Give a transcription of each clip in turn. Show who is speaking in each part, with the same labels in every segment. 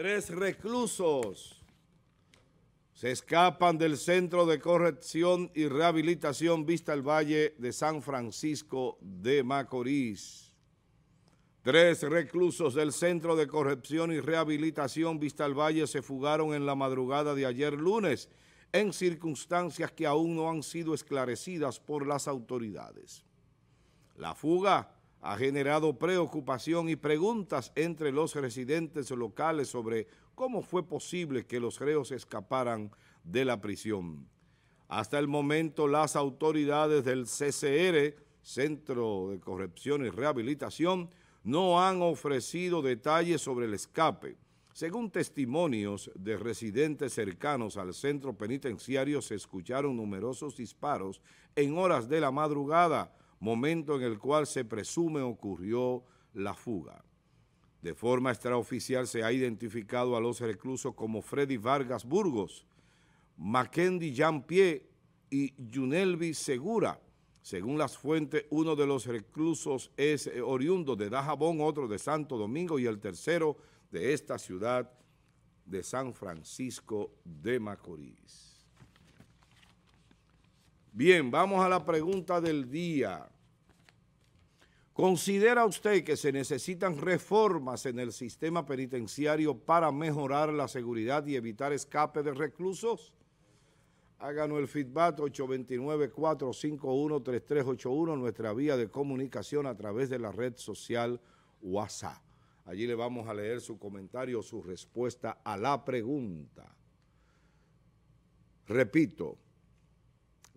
Speaker 1: Tres reclusos se escapan del Centro de Corrección y Rehabilitación Vista al Valle de San Francisco de Macorís. Tres reclusos del Centro de Corrección y Rehabilitación Vista al Valle se fugaron en la madrugada de ayer lunes en circunstancias que aún no han sido esclarecidas por las autoridades. La fuga ha generado preocupación y preguntas entre los residentes locales sobre cómo fue posible que los reos escaparan de la prisión. Hasta el momento, las autoridades del CCR, Centro de Corrección y Rehabilitación, no han ofrecido detalles sobre el escape. Según testimonios de residentes cercanos al centro penitenciario, se escucharon numerosos disparos en horas de la madrugada, momento en el cual se presume ocurrió la fuga. De forma extraoficial se ha identificado a los reclusos como Freddy Vargas Burgos, Mackendy Jean-Pierre y Junelvi Segura. Según las fuentes, uno de los reclusos es oriundo de Dajabón, otro de Santo Domingo y el tercero de esta ciudad de San Francisco de Macorís. Bien, vamos a la pregunta del día. ¿Considera usted que se necesitan reformas en el sistema penitenciario para mejorar la seguridad y evitar escape de reclusos? Háganos el feedback 829-451-3381, nuestra vía de comunicación a través de la red social WhatsApp. Allí le vamos a leer su comentario, su respuesta a la pregunta. Repito,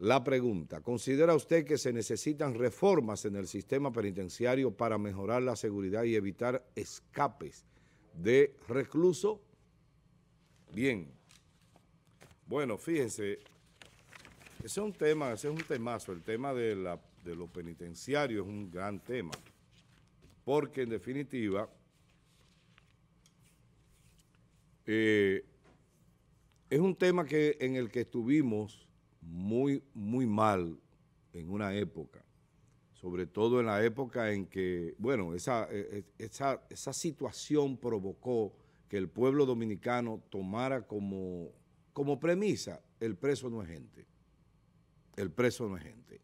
Speaker 1: la pregunta, ¿considera usted que se necesitan reformas en el sistema penitenciario para mejorar la seguridad y evitar escapes de recluso? Bien. Bueno, fíjense, ese es un tema, ese es un temazo, el tema de, la, de lo penitenciario es un gran tema, porque en definitiva... Eh, es un tema que, en el que estuvimos muy, muy mal en una época, sobre todo en la época en que, bueno, e, e, esa, situación provocó que el pueblo dominicano tomara como, como premisa el preso no es gente, el preso no es gente.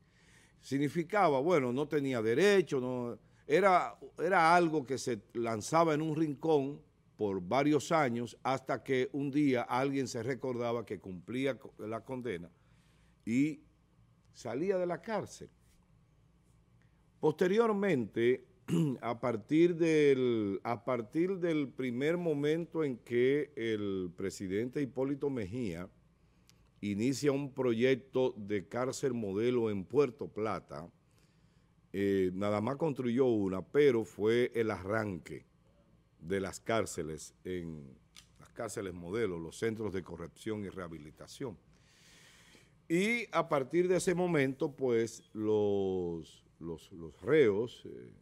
Speaker 1: Significaba, bueno, no tenía derecho, no, era, era algo que se lanzaba en un rincón por varios años hasta que un día alguien se recordaba que cumplía la condena y salía de la cárcel. Posteriormente, a partir, del, a partir del primer momento en que el presidente Hipólito Mejía inicia un proyecto de cárcel modelo en Puerto Plata, eh, nada más construyó una, pero fue el arranque de las cárceles, en las cárceles modelo, los centros de corrección y rehabilitación. Y a partir de ese momento, pues, los, los, reos eh,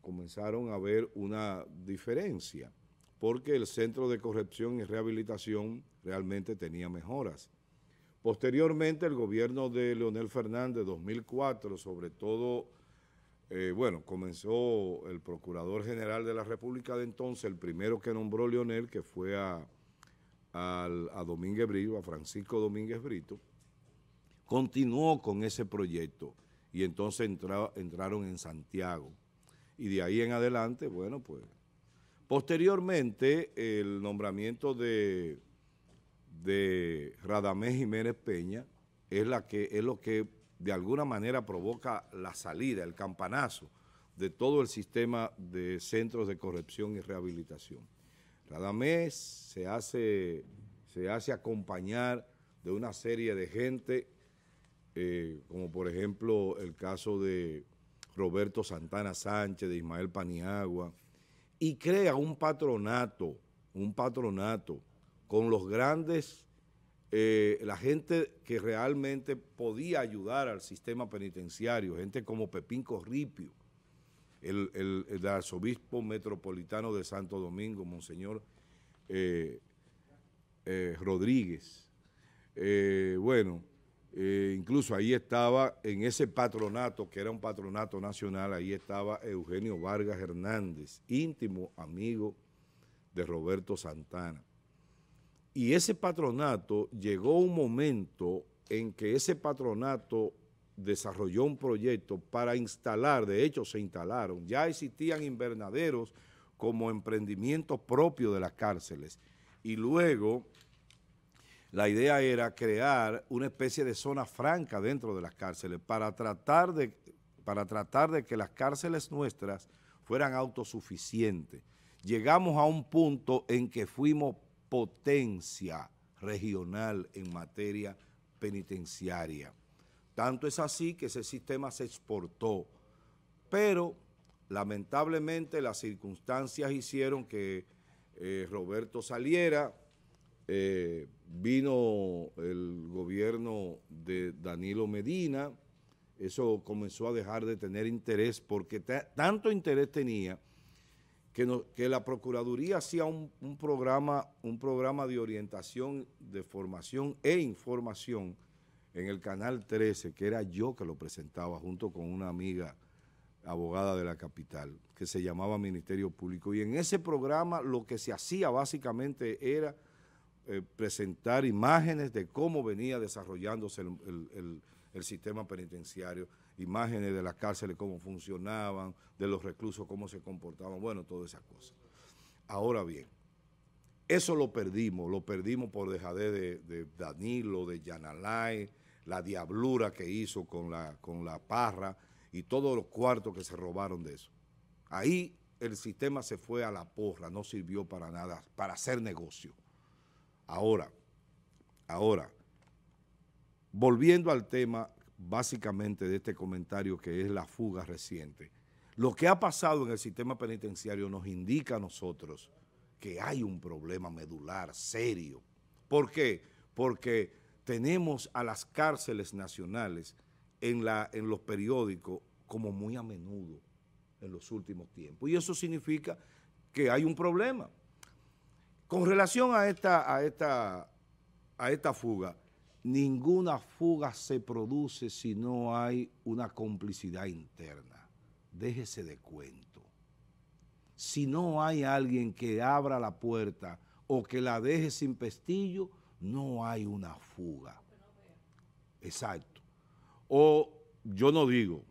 Speaker 1: comenzaron a ver una diferencia, porque el Centro de Corrección y Rehabilitación realmente tenía mejoras. Posteriormente, el gobierno de Leonel Fernández, 2004, sobre todo, eh, bueno, comenzó el Procurador General de la República de entonces, el primero que nombró Leonel, que fue a, a Domínguez Brito, a Francisco Domínguez Brito, continuó con ese proyecto y entonces entraron en Santiago. Y de ahí en adelante, bueno, pues... Posteriormente, el nombramiento de, de Radamés Jiménez Peña es, la que, es lo que de alguna manera provoca la salida, el campanazo de todo el sistema de centros de corrección y rehabilitación. Radamés se hace, se hace acompañar de una serie de gente eh, como por ejemplo el caso de Roberto Santana Sánchez, de Ismael Paniagua, y crea un patronato, un patronato con los grandes, eh, la gente que realmente podía ayudar al sistema penitenciario, gente como Pepín Corripio, el, arzobispo metropolitano de Santo Domingo, Monseñor eh, Rodríguez. bueno, eh, incluso ahí estaba, en ese patronato, que era un patronato nacional, ahí estaba Eugenio Vargas Hernández, íntimo amigo de Roberto Santana. Y ese patronato llegó un momento en que ese patronato desarrolló un proyecto para instalar, de hecho se instalaron, ya existían invernaderos como emprendimiento propio de las cárceles. Y luego la idea era crear una especie de zona franca dentro de las cárceles para tratar de, para tratar de que las cárceles nuestras fueran autosuficientes. Llegamos a un punto en que fuimos potencia regional en materia penitenciaria. Tanto es así que ese sistema se exportó, pero lamentablemente las circunstancias hicieron que eh, Roberto saliera, eh, vino el gobierno de Danilo Medina, eso comenzó a dejar de tener interés porque tanto interés tenía que, la Procuraduría hacía un, programa, un programa de orientación, de formación e información en el Canal 13, que era yo que lo presentaba junto con una amiga abogada de la capital, que se llamaba Ministerio Público. Y en ese programa lo que se hacía básicamente era eh, presentar imágenes de cómo venía desarrollándose el, sistema penitenciario, imágenes de las cárceles, cómo funcionaban, de los reclusos, cómo se comportaban, bueno, todas esas cosas. Ahora bien, eso lo perdimos, lo perdimos por dejadez de, de Danilo, de Yanalay, la diablura que hizo con la, con la parra y todos los cuartos que se robaron de eso. Ahí el sistema se fue a la porra, no sirvió para nada, para hacer negocio. Ahora, ahora, volviendo al tema básicamente de este comentario que es la fuga reciente, lo que ha pasado en el sistema penitenciario nos indica a nosotros que hay un problema medular serio. ¿Por qué? Porque tenemos a las cárceles nacionales en, la, en los periódicos como muy a menudo en los últimos tiempos. Y eso significa que hay un problema. Con relación a esta, a esta, a esta fuga, ninguna fuga se produce si no hay una complicidad interna. Déjese de cuento. Si no hay alguien que abra la puerta o que la deje sin pestillo, no hay una fuga. Exacto. O yo no digo,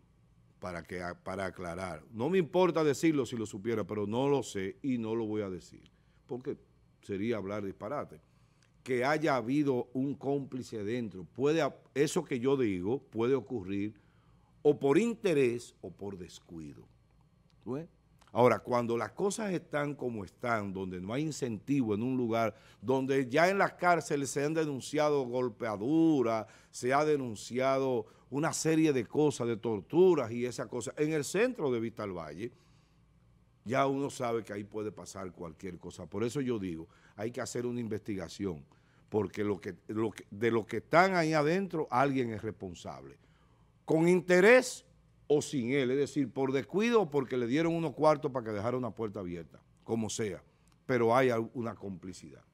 Speaker 1: para, que, para aclarar, no me importa decirlo si lo supiera, pero no lo sé y no lo voy a decir, porque sería hablar disparate, que haya habido un cómplice dentro. Puede, eso que yo digo puede ocurrir o por interés o por descuido. Ahora, cuando las cosas están como están, donde no hay incentivo en un lugar, donde ya en las cárceles se han denunciado golpeaduras, se ha denunciado una serie de cosas, de torturas y esas cosas, en el centro de Vistalvalle, Valle, ya uno sabe que ahí puede pasar cualquier cosa. Por eso yo digo, hay que hacer una investigación, porque lo que, de lo que están ahí adentro, alguien es responsable. Con interés o sin él, es decir, por descuido o porque le dieron unos cuartos para que dejara una puerta abierta, como sea. Pero hay una complicidad.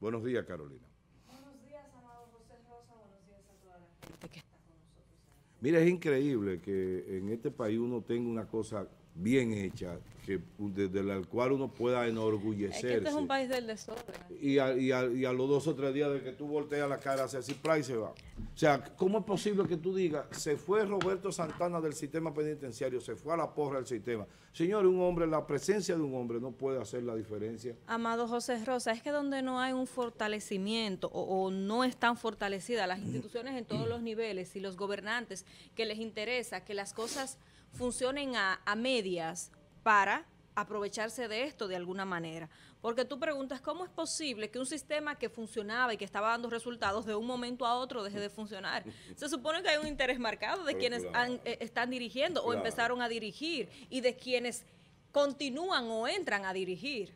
Speaker 1: Buenos días, Carolina.
Speaker 2: Buenos días, amado José Rosa. Buenos días a toda la gente que está con
Speaker 1: nosotros. Este Mira, es increíble que en este país uno tenga una cosa bien hecha, que, desde la cual uno pueda enorgullecerse. Es que este es un
Speaker 2: país del desorden.
Speaker 1: Y a, los dos o tres días de que tú volteas la cara hacia así, y se va. O sea, ¿cómo es posible que tú digas, se fue Roberto Santana del sistema penitenciario, se fue a la porra del sistema? Señor, un hombre, la presencia de un hombre no puede hacer la diferencia.
Speaker 2: Amado José Rosa, es que donde no hay un fortalecimiento o no están fortalecidas las instituciones en todos los niveles y los gobernantes que les interesa que las cosas funcionen a, medias para aprovecharse de esto de alguna manera. Porque tú preguntas, ¿cómo es posible que un sistema que funcionaba y que estaba dando resultados de un momento a otro deje de funcionar? Se supone que hay un interés marcado de quienes eh, están dirigiendo o empezaron a dirigir y de quienes continúan o entran a dirigir.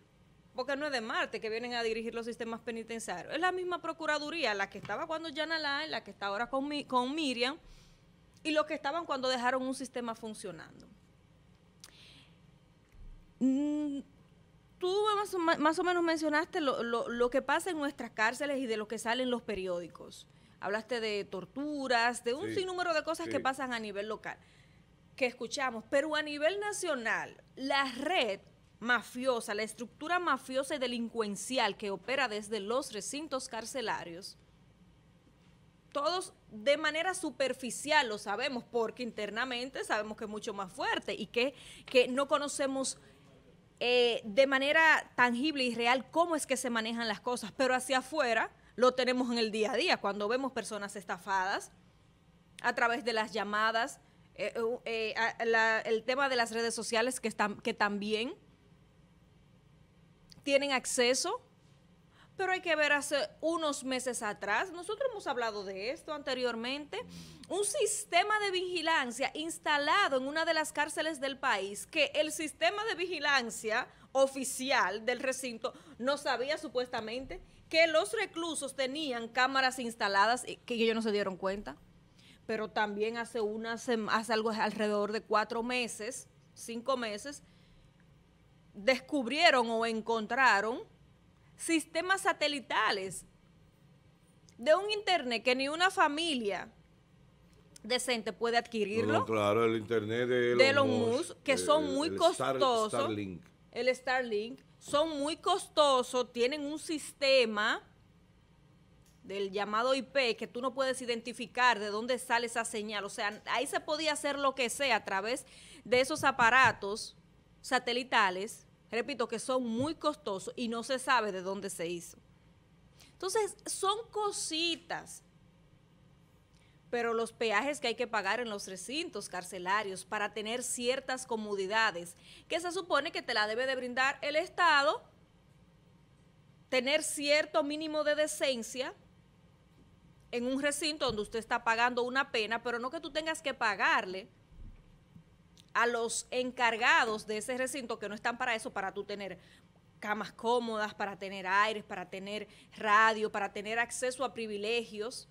Speaker 2: Porque no es de Marte que vienen a dirigir los sistemas penitenciarios. Es la misma Procuraduría, la que estaba cuando Alain, la que está ahora con, con Miriam, y lo que estaban cuando dejaron un sistema funcionando. Mm, tú más, o menos mencionaste lo, que pasa en nuestras cárceles y de lo que salen los periódicos. Hablaste de torturas, de un sinnúmero de cosas que pasan a nivel local, que escuchamos. Pero a nivel nacional, la red mafiosa, la estructura mafiosa y delincuencial que opera desde los recintos carcelarios, todos de manera superficial lo sabemos, porque internamente sabemos que es mucho más fuerte y que, que no conocemos eh, de manera tangible y real cómo es que se manejan las cosas, pero hacia afuera lo tenemos en el día a día, cuando vemos personas estafadas a través de las llamadas, eh, eh, el tema de las redes sociales que, están, que también tienen acceso pero hay que ver hace unos meses atrás, nosotros hemos hablado de esto anteriormente, un sistema de vigilancia instalado en una de las cárceles del país, que el sistema de vigilancia oficial del recinto no sabía supuestamente que los reclusos tenían cámaras instaladas que ellos no se dieron cuenta. Pero también hace, una, hace algo alrededor de cuatro meses, cinco meses, descubrieron o encontraron sistemas satelitales de un internet que ni una familia decente puede adquirirlo.
Speaker 1: claro, el internet de Elon, que son muy costosos. Starlink.
Speaker 2: El Starlink son muy costosos, tienen un sistema del llamado IP que tú no puedes identificar de dónde sale esa señal. O sea, ahí se podía hacer lo que sea a través de esos aparatos satelitales repito, que son muy costosos y no se sabe de dónde se hizo. Entonces, son cositas, pero los peajes que hay que pagar en los recintos carcelarios para tener ciertas comodidades, que se supone que te la debe de brindar el Estado, tener cierto mínimo de decencia en un recinto donde usted está pagando una pena, pero no que tú tengas que pagarle a los encargados de ese recinto que no están para eso, para tú tener camas cómodas, para tener aires, para tener radio, para tener acceso a privilegios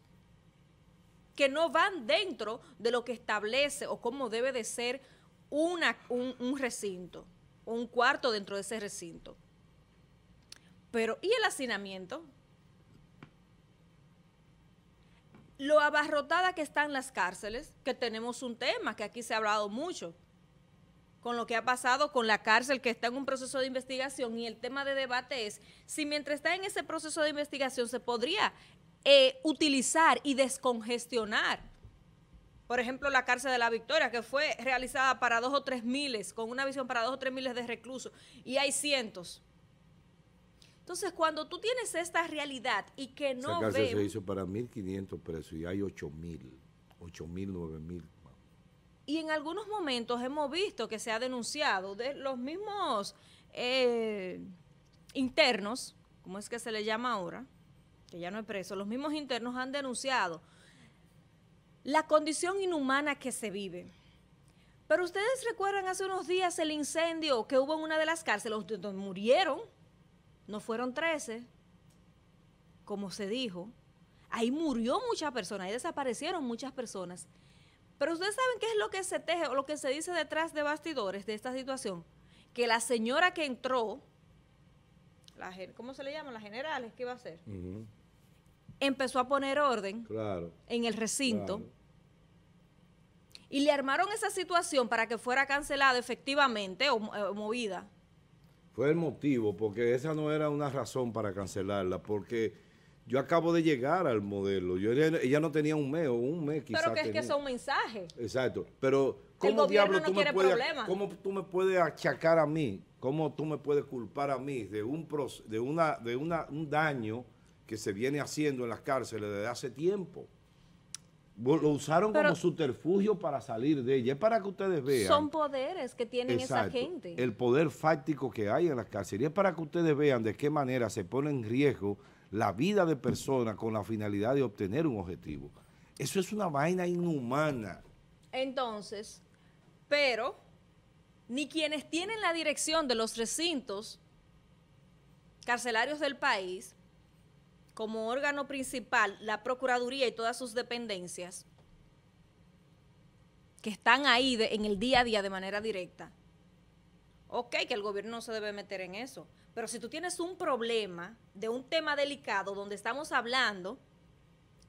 Speaker 2: que no van dentro de lo que establece o cómo debe de ser una, un, recinto o un cuarto dentro de ese recinto. Pero, ¿y el hacinamiento? Lo abarrotada que están las cárceles, que tenemos un tema que aquí se ha hablado mucho, con lo que ha pasado con la cárcel que está en un proceso de investigación y el tema de debate es si mientras está en ese proceso de investigación se podría eh, utilizar y descongestionar. Por ejemplo, la cárcel de la Victoria, que fue realizada para dos o tres miles, con una visión para dos o tres miles de reclusos, y hay cientos. Entonces, cuando tú tienes esta realidad y que no... La cárcel se hizo
Speaker 1: para 1.500 presos y hay 8.000, 8.000, 9.000
Speaker 2: y en algunos momentos hemos visto que se ha denunciado de los mismos eh, internos, cómo es que se le llama ahora, que ya no es preso, los mismos internos han denunciado la condición inhumana que se vive. Pero ustedes recuerdan hace unos días el incendio que hubo en una de las cárceles, donde murieron, no fueron 13, como se dijo. Ahí murió mucha persona, ahí desaparecieron muchas personas. Pero ustedes saben qué es lo que se teje o lo que se dice detrás de bastidores de esta situación. Que la señora que entró, la, ¿cómo se le llaman? Las generales, ¿qué iba a hacer? Empezó a poner orden en el recinto. Y le armaron esa situación para que fuera cancelada efectivamente eh, o movida.
Speaker 1: Fue el motivo, porque esa no era una razón para cancelarla, porque yo acabo de llegar al modelo. Yo, ella, no tenía un mes o un mes quizás. Pero que es que son
Speaker 2: mensajes.
Speaker 1: Exacto. Pero, ¿cómo diablos tú, me puedes, ¿cómo tú me puedes achacar a mí? ¿Cómo tú me puedes culpar a mí de un, de una, de una, un daño que se viene haciendo en las cárceles desde hace tiempo? Lo usaron como subterfugio para salir de ella. Es para que ustedes vean. Son
Speaker 2: poderes que tienen esa gente.
Speaker 1: El poder fáctico que hay en las cárceles. Es para que ustedes vean de qué manera se pone en riesgo la vida de personas con la finalidad de obtener un objetivo. Eso es una vaina inhumana.
Speaker 2: Entonces, pero ni quienes tienen la dirección de los recintos carcelarios del país, como órgano principal, la Procuraduría y todas sus dependencias, que están ahí en el día a día de manera directa, ok, que el gobierno no se debe meter en eso, pero si tú tienes un problema de un tema delicado donde estamos hablando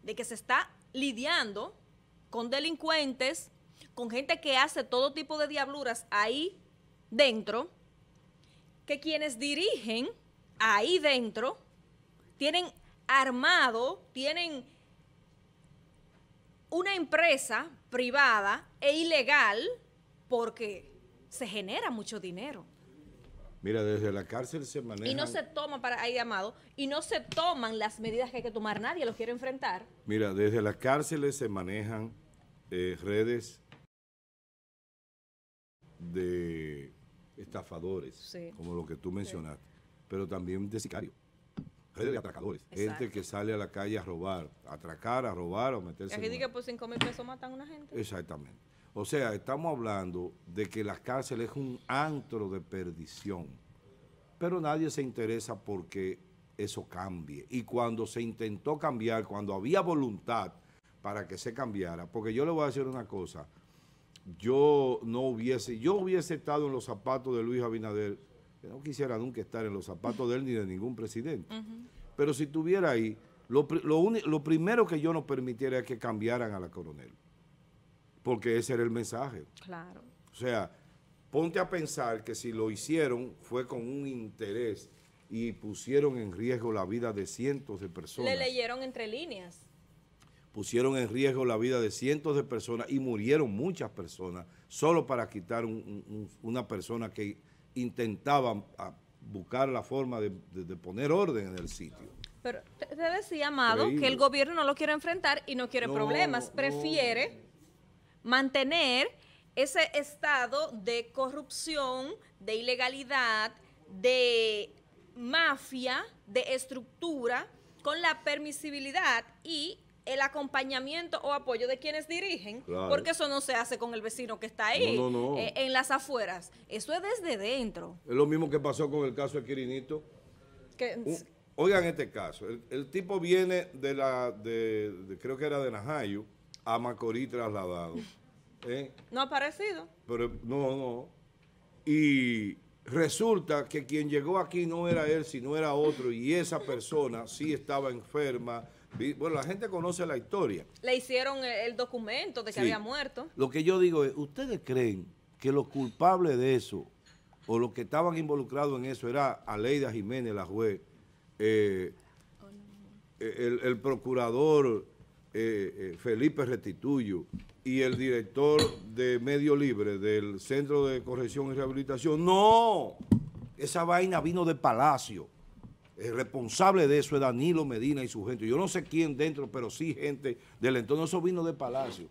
Speaker 2: de que se está lidiando con delincuentes, con gente que hace todo tipo de diabluras ahí dentro, que quienes dirigen ahí dentro tienen armado, tienen una empresa privada e ilegal, porque se genera mucho dinero.
Speaker 1: Mira, desde la cárcel se maneja. Y no se
Speaker 2: toman, para ahí y no se toman las medidas que hay que tomar. Nadie los quiere enfrentar.
Speaker 1: Mira, desde las cárceles se manejan eh, redes de estafadores, como lo que tú mencionaste, pero también de sicarios,
Speaker 2: redes de atracadores, gente que
Speaker 1: sale a la calle a robar, a atracar, a robar o meterse. Y aquí que
Speaker 2: por 5 mil pesos matan a una gente.
Speaker 1: Exactamente. O sea, estamos hablando de que la cárcel es un antro de perdición, pero nadie se interesa porque eso cambie. Y cuando se intentó cambiar, cuando había voluntad para que se cambiara, porque yo le voy a decir una cosa, yo no hubiese, yo hubiese estado en los zapatos de Luis Abinader, que no quisiera nunca estar en los zapatos de él ni de ningún presidente, pero si estuviera ahí, lo, lo primero que yo no permitiera es que cambiaran a la coronel porque ese era el mensaje. Claro. O sea, ponte a pensar que si lo hicieron fue con un interés y pusieron en riesgo la vida de cientos de personas. Le
Speaker 2: leyeron entre líneas.
Speaker 1: Pusieron en riesgo la vida de cientos de personas y murieron muchas personas solo para quitar una persona que intentaba buscar la forma de, poner orden en el sitio.
Speaker 2: Pero te, decía, Amado, que el gobierno no lo quiere enfrentar y no quiere problemas. Prefiere mantener ese estado de corrupción, de ilegalidad, de mafia, de estructura, con la permisibilidad y el acompañamiento o apoyo de quienes dirigen, porque eso no se hace con el vecino que está ahí, eh, en las afueras. Eso es desde dentro.
Speaker 1: Es lo mismo que pasó con el caso de Quirinito. oigan este caso. El, tipo viene de la, creo que era de Najayo, a Macorís trasladado. ¿eh?
Speaker 2: No ha aparecido.
Speaker 1: Pero no, no. Y resulta que quien llegó aquí no era él, sino era otro, y esa persona sí estaba enferma. Bueno, la gente conoce la historia.
Speaker 2: Le hicieron el documento de que había muerto. Lo
Speaker 1: que yo digo es, ¿ustedes creen que los culpables de eso, o los que estaban involucrados en eso, era Aleida Jiménez, la juez, eh, oh, el, el procurador... Eh, eh, Felipe Restituyo y el director de Medio Libre del Centro de Corrección y Rehabilitación. ¡No! Esa vaina vino de Palacio. El responsable de eso es Danilo Medina y su gente. Yo no sé quién dentro, pero sí gente del entorno. Eso vino de Palacio.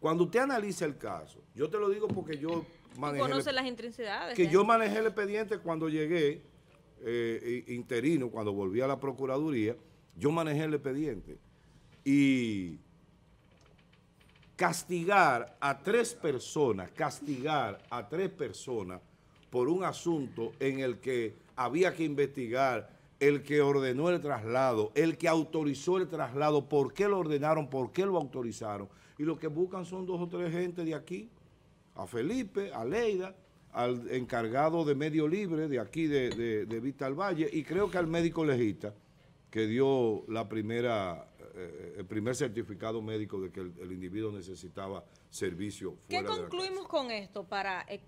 Speaker 1: Cuando usted analiza el caso, yo te lo digo porque yo manejé...
Speaker 2: las
Speaker 3: Que yo manejé
Speaker 1: el expediente cuando llegué, eh, interino, cuando volví a la Procuraduría, yo manejé el expediente y castigar a tres personas, castigar a tres personas por un asunto en el que había que investigar el que ordenó el traslado, el que autorizó el traslado, por qué lo ordenaron, por qué lo autorizaron. Y lo que buscan son dos o tres gente de aquí, a Felipe, a Leida, al encargado de Medio Libre de aquí de, de, Vista al Valle y creo que al médico legista que dio la primera eh, el primer certificado médico de que el, individuo necesitaba servicio fuera ¿Qué concluimos
Speaker 2: con esto para eh,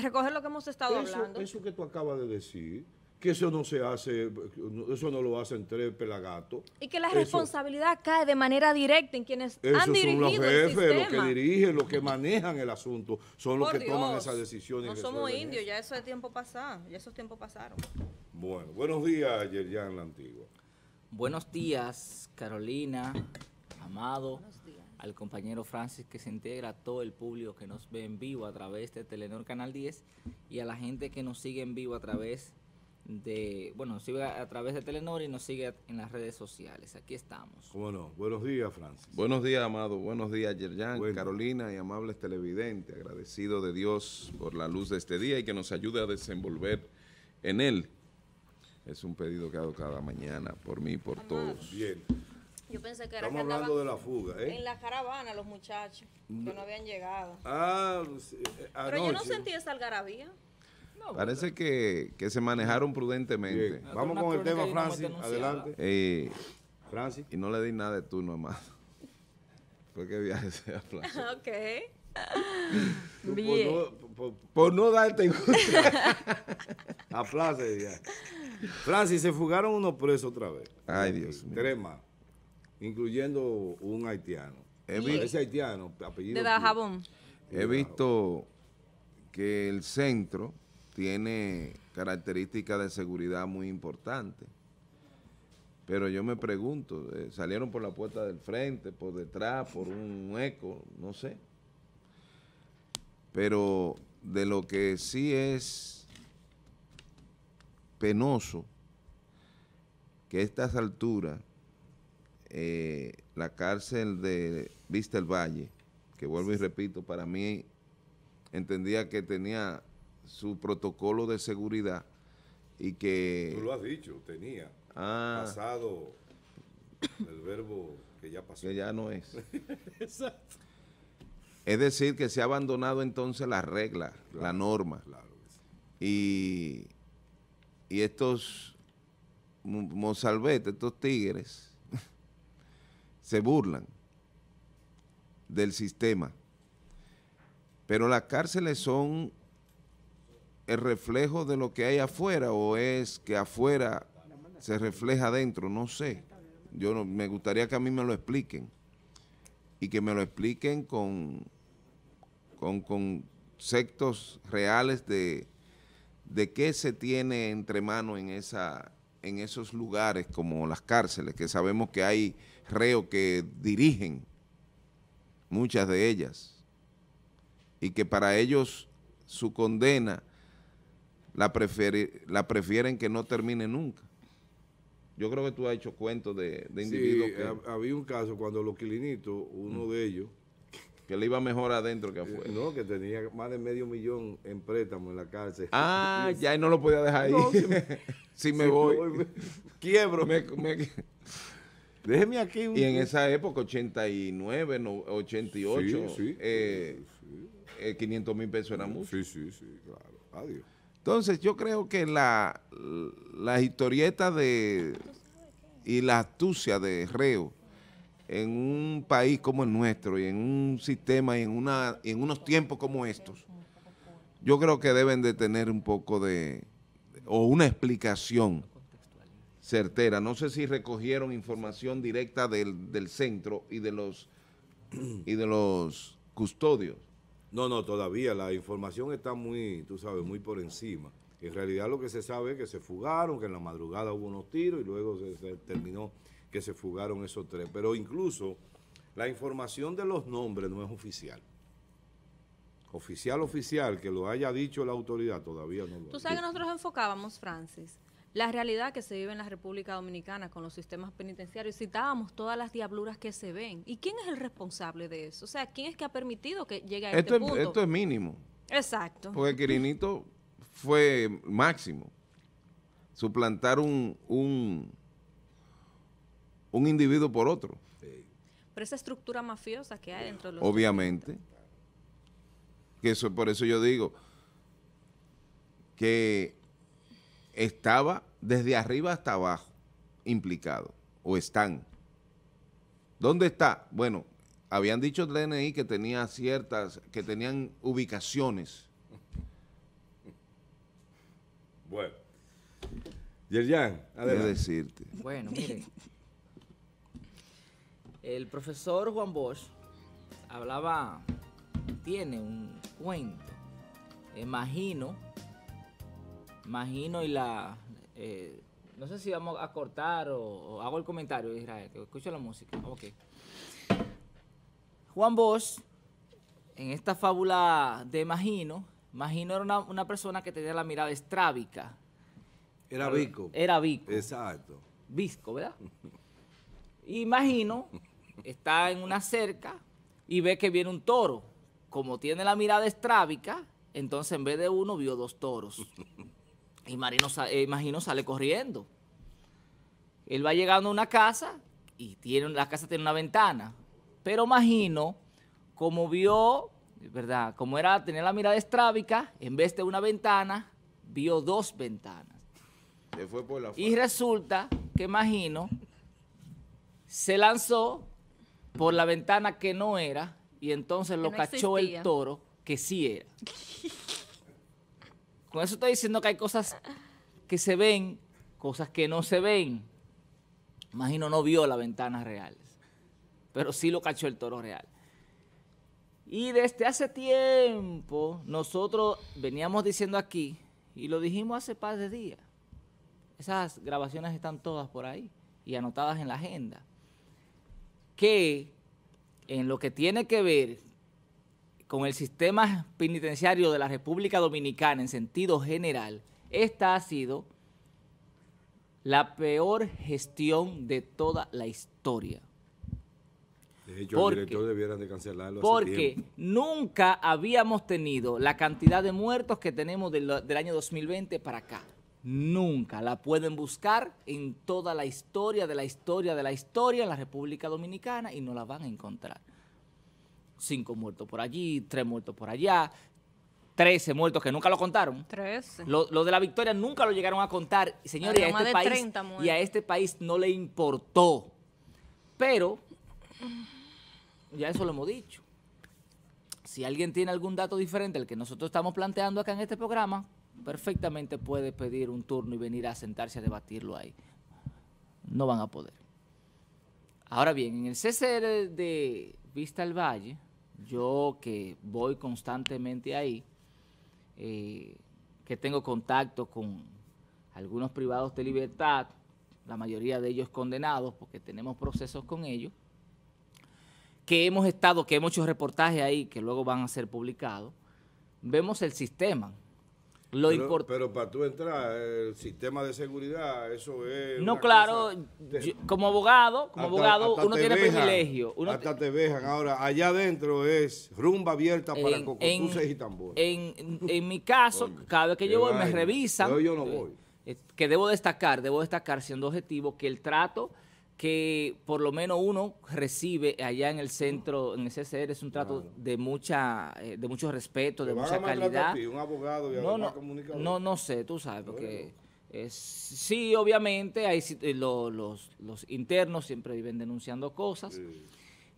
Speaker 2: recoger lo que hemos estado eso, hablando?
Speaker 1: Eso que tú acabas de decir, que eso no se hace, eso no lo hacen tres pelagatos. Y que la responsabilidad
Speaker 2: cae de manera directa en quienes han dirigido son los jefes, los que dirigen,
Speaker 1: los que manejan el asunto, son los que toman esas decisiones. No somos indios,
Speaker 2: ya eso es tiempo pasado, ya esos tiempos pasaron.
Speaker 1: Bueno, buenos días, Yerian La
Speaker 4: Antigua. Buenos días, Carolina, Amado, al compañero Francis que se integra, a todo el público que nos ve en vivo a través de Telenor Canal 10 y a la gente que nos sigue en vivo a través de, bueno, a través de Telenor y nos sigue en las redes sociales. Aquí estamos.
Speaker 3: ¿Cómo
Speaker 1: Buenos días, Francis.
Speaker 3: Buenos días, Amado. Buenos días, Yerjan, Carolina y amables televidentes. Agradecido de Dios por la luz de este día y que nos ayude a desenvolver en él es un pedido que hago cada mañana por mí, por todos. Bien.
Speaker 2: Yo pensé que era Estamos hablando de la
Speaker 1: fuga, ¿eh? En
Speaker 2: la caravana, los muchachos, que no habían llegado.
Speaker 3: Ah, sí, eh, Pero yo no sentí
Speaker 2: esa algarabía.
Speaker 3: Parece Que, que, se manejaron prudentemente. Vamos con el tema, Francis. adelante. Eh, Francis. Y no le di nada de turno, amado. porque
Speaker 1: viaje sea plaza.
Speaker 2: ok. Bien.
Speaker 1: Por, no, darte a ya. Francis, se fugaron unos presos otra vez. Ay, Dios mío. Tres más, incluyendo un haitiano. Ese haitiano, apellido. De jabón? He visto que el
Speaker 3: centro tiene características de seguridad muy importantes. Pero yo me pregunto, eh, salieron por la puerta del frente, por detrás, por un eco, no sé. Pero de lo que sí es penoso que a estas alturas eh, la cárcel de Vista el Valle, que vuelvo y repito, para mí entendía que tenía su protocolo de seguridad y que... Tú lo has
Speaker 1: dicho, tenía. Ah. pasado el verbo que ya pasó. Que ya no es. Exacto.
Speaker 3: Es decir, que se ha abandonado entonces la regla, la norma. Y y estos mozalbetes, estos tigres, se burlan del sistema. Pero las cárceles son el reflejo de lo que hay afuera o es que afuera se refleja adentro, no sé. Yo me gustaría que a mí me lo expliquen y que me lo expliquen con, con, con sectos reales de, de qué se tiene entre manos en, esa, en esos lugares como las cárceles, que sabemos que hay reos que dirigen muchas de ellas, y que para ellos su condena la, prefieren que no termine nunca. Yo creo que tú has hecho cuentos de, individuos
Speaker 1: que... había un caso cuando los quilinitos, uno mm. de
Speaker 3: ellos, que le iba mejor adentro que afuera. No, que tenía más de medio millón en préstamo en la cárcel. Ah, ya no lo podía dejar ahí. si, me, voy, quiebro.
Speaker 1: déjeme aquí. Y en esa
Speaker 3: época, 89, 88, 500 mil pesos era mucho. Sí, sí, sí, claro. Adiós. Entonces, yo creo que la, historieta de, y la astucia de Reo en un país como el nuestro y en un sistema y en, una, en unos tiempos como estos, yo creo que deben de tener un poco de, o una explicación certera. No sé si recogieron información directa del, del centro y de los
Speaker 1: y de los custodios. No, no, todavía la información está muy, tú sabes, muy por encima. En realidad lo que se sabe es que se fugaron, que en la madrugada hubo unos tiros y luego se, se terminó que se fugaron esos tres. Pero incluso la información de los nombres no es oficial. Oficial, oficial, que lo haya dicho la autoridad, todavía no lo Tú sabes
Speaker 2: que nosotros enfocábamos, Francis, la realidad que se vive en la República Dominicana con los sistemas penitenciarios. Citábamos todas las diabluras que se ven. ¿Y quién es el responsable de eso? O sea, ¿quién es que ha permitido que llegue a este esto este punto? esto es mínimo. Exacto. Porque
Speaker 3: Quirinito fue máximo. Suplantar un un individuo por otro.
Speaker 2: Pero esa estructura mafiosa que hay dentro de los...
Speaker 3: Obviamente. Que eso, por eso yo digo que estaba desde arriba hasta abajo implicado, o están. ¿Dónde está? Bueno, habían dicho el DNI que tenía ciertas, que tenían ubicaciones. Bueno. Yerjan, adelante. decirte.
Speaker 4: Bueno, mire. El profesor Juan Bosch hablaba, tiene un cuento, imagino, imagino y la... Eh, no sé si vamos a cortar o, hago el comentario, Israel, que escucho la música. Ok. Juan Bosch, en esta fábula de imagino, imagino era una, una persona que tenía la mirada estrábica.
Speaker 1: Era Vico. Era Vico. Exacto.
Speaker 4: Visco, ¿verdad? Imagino está en una cerca y ve que viene un toro. Como tiene la mirada estrábica, entonces en vez de uno vio dos toros. Y Marino, eh, imagino, sale corriendo. Él va llegando a una casa y tiene, la casa tiene una ventana. Pero imagino como vio, ¿verdad? Como era, tener la mirada estrábica, en vez de una ventana, vio dos ventanas. y resulta que imagino se lanzó por la ventana que no era y entonces lo cachó el toro que sí era. Con eso estoy diciendo que hay cosas que se ven, cosas que no se ven. Imagino no vio las ventanas reales, pero sí lo cachó el toro real. Y desde hace tiempo nosotros veníamos diciendo aquí, y lo dijimos hace par de días, esas grabaciones están todas por ahí y anotadas en la agenda que en lo que tiene que ver con el sistema penitenciario de la República Dominicana en sentido general, esta ha sido la peor gestión de toda la
Speaker 1: historia. De hecho, porque, el director debieran cancelarlo Porque
Speaker 4: nunca habíamos tenido la cantidad de muertos que tenemos del, del año 2020 para acá nunca. La pueden buscar en toda la historia de la historia de la historia en la República Dominicana y no la van a encontrar. Cinco muertos por allí, tres muertos por allá, trece muertos que nunca lo contaron. Tres. Lo, de la victoria nunca lo llegaron a contar. Señores, y a este, este país no le importó. Pero, ya eso lo hemos dicho. Si alguien tiene algún dato diferente al que nosotros estamos planteando acá en este programa, perfectamente puede pedir un turno y venir a sentarse a debatirlo ahí. No van a poder. Ahora bien, en el CCR de Vista al Valle, yo que voy constantemente ahí, eh, que tengo contacto con algunos privados de libertad, la mayoría de ellos condenados porque tenemos procesos con ellos, que hemos estado, que hemos hecho reportajes ahí que luego van a ser publicados, vemos el sistema
Speaker 1: pero, para tú entrar, el sistema de seguridad, eso es. No, claro, como abogado, como abogado, uno tiene privilegio. hasta te... dejan, Ahora, allá adentro es rumba abierta para cocotuses y tambores.
Speaker 4: En, mi caso, cada vez que yo voy, me revisan. yo no voy. Eh, que debo destacar, debo destacar, siendo objetivo, que el trato que por lo menos uno recibe allá en el centro, en el CCR, es un trato de mucha eh, de mucho respeto, de mucha calidad. un
Speaker 1: abogado y no, no,
Speaker 4: no, sé, tú sabes, porque sí, obviamente, hay, eh, los, los, internos siempre viven denunciando cosas,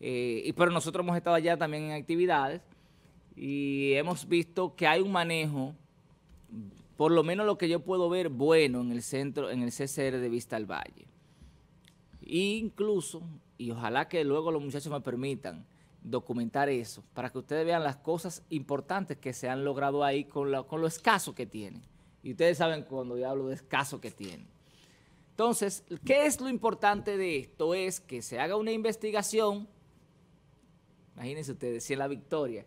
Speaker 4: eh, y, pero nosotros hemos estado allá también en actividades y hemos visto que hay un manejo, por lo menos lo que yo puedo ver, bueno en el centro, en el CCR de Vista al Valle incluso, y ojalá que luego los muchachos me permitan documentar eso, para que ustedes vean las cosas importantes que se han logrado ahí con, con lo escaso que tienen. Y ustedes saben cuando yo hablo de escaso que tienen. Entonces, ¿qué es lo importante de esto? Es que se haga una investigación, imagínense ustedes, si en la victoria,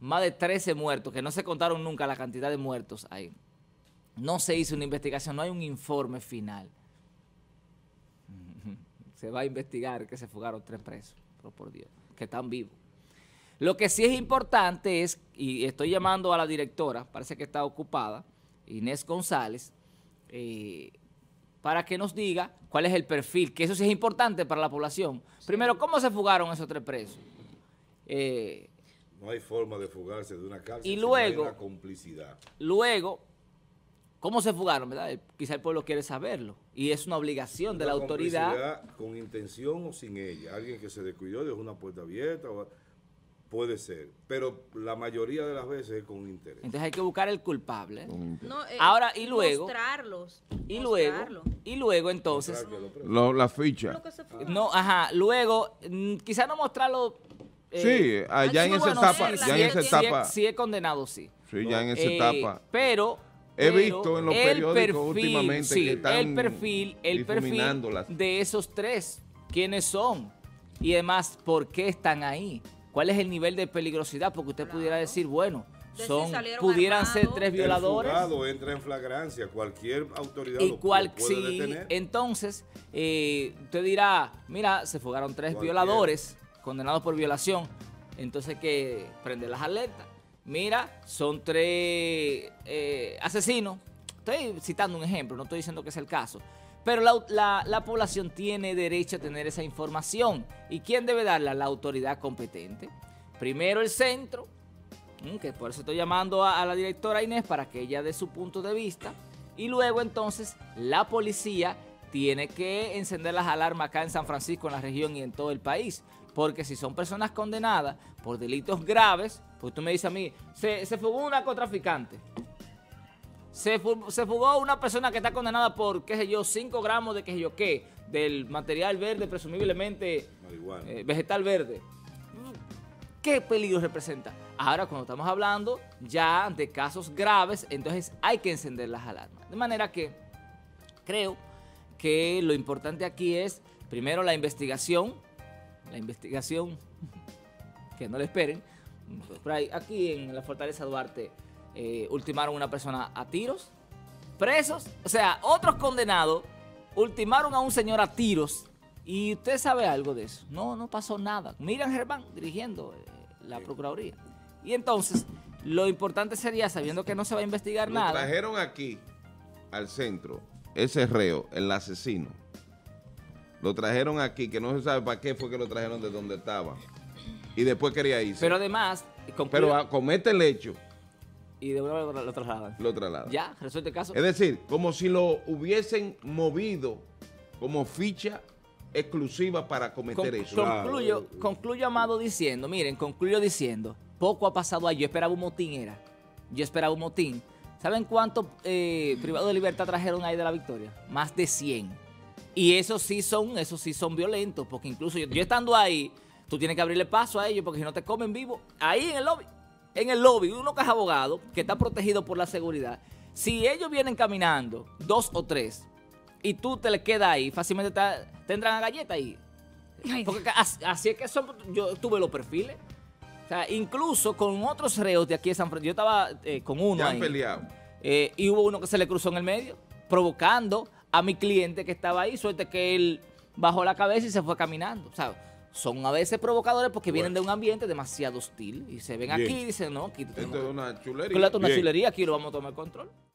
Speaker 4: más de 13 muertos, que no se contaron nunca la cantidad de muertos ahí. No se hizo una investigación, no hay un informe final se va a investigar que se fugaron tres presos, pero por Dios, que están vivos. Lo que sí es importante es, y estoy llamando a la directora, parece que está ocupada, Inés González, eh, para que nos diga cuál es el perfil, que eso sí es importante para la población. Primero, ¿cómo se fugaron esos tres presos? Eh,
Speaker 1: no hay forma de fugarse de una cárcel. Y luego, complicidad.
Speaker 4: Luego, ¿Cómo se fugaron? Eh, quizá el pueblo quiere saberlo. Y es una obligación de la autoridad.
Speaker 1: Con intención o sin ella. Alguien que se descuidó, dejó una puerta abierta. Puede ser, pero la mayoría de las veces es con interés.
Speaker 4: Entonces hay que buscar el culpable.
Speaker 3: Eh, Ahora, y luego...
Speaker 4: Mostrarlos. Y luego, y luego entonces...
Speaker 3: la ficha.
Speaker 4: No, ajá, luego, mm, quizá no mostrarlo... Eh, sí, allá ah, ah, en esa etapa. Ya en esa etapa. Si es, condenado, sí.
Speaker 3: Sí, ya en esa etapa.
Speaker 4: Pero He visto en los periódicos últimamente que están el perfil, el perfil de esos tres, quiénes son y además por qué están ahí, cuál es el nivel de peligrosidad, porque usted pudiera decir, bueno, son, pudieran ser tres violadores. entra
Speaker 1: en flagrancia, cualquier autoridad cual, lo
Speaker 4: Entonces, eh, usted dirá, mira, se fugaron tres violadores condenados por violación, entonces que Prender las alertas mira, son tres eh, asesinos. Estoy citando un ejemplo, no estoy diciendo que es el caso. Pero la, población tiene derecho a tener esa información. ¿Y quién debe darla? La autoridad competente. Primero el centro, mm, que por eso estoy llamando a la directora Inés para que ella dé su punto de vista. Y luego entonces la policía tiene que encender las alarmas acá en San Francisco, en la región y en todo el país. Porque si son personas condenadas por delitos graves, pues tú me dices a mí, se, se fugó un narcotraficante. Se, fugó, una persona que está condenada por, qué sé yo, 5 gramos de qué sé yo qué, del material verde, presumiblemente eh, vegetal verde. ¿Qué peligro representa? Ahora, cuando estamos hablando ya de casos graves, entonces hay que encender las alarmas. De manera que creo que lo importante aquí es, primero, la investigación, la investigación, que no le esperen, aquí en la Fortaleza Duarte, ultimaron eh, ultimaron una persona a tiros, presos, o sea, otros condenados ultimaron a un señor a tiros. ¿Y usted sabe algo de eso? No, no pasó nada. Miran Germán dirigiendo eh, la Procuraduría. Y entonces, lo importante sería, sabiendo que no se va a investigar nada, lo Trajeron
Speaker 3: aquí, al centro, ese reo, el asesino. Lo trajeron aquí, que no se sabe para qué fue que lo trajeron de donde estaba y después quería irse. Pero además... Pero comete el hecho. Y de una lo trasladan. Lo trasladan.
Speaker 4: Ya, resuelve el caso. Es
Speaker 3: decir, como si lo hubiesen movido como ficha exclusiva para cometer eso. Concluyo,
Speaker 4: concluyo, Amado, diciendo, miren, concluyo diciendo, poco ha pasado ahí. Yo esperaba un motín, era. Yo esperaba un motín. ¿Saben cuántos eh, privados de libertad trajeron ahí de la victoria? Más de 100. Y esos sí son, esos sí son violentos, porque incluso yo estando ahí Tú tienes que abrirle paso a ellos porque si no te comen vivo, ahí en el lobby, en el lobby, uno que es abogado, que está protegido por la seguridad, si ellos vienen caminando, dos o tres, y tú te le quedas ahí, fácilmente te, tendrán a galleta ahí. así es que son, yo tuve los perfiles. O sea, incluso con otros reos de aquí de San Francisco, yo estaba eh, con uno ahí, eh, y hubo uno que se le cruzó en el medio, provocando a mi cliente que estaba ahí, suerte que él bajó la cabeza y se fue caminando. ¿sabes? son a veces provocadores porque vienen de un ambiente demasiado hostil y se ven aquí y dicen, no, aquí tengo... Esto es una chulería. una chulería, aquí lo vamos a tomar control.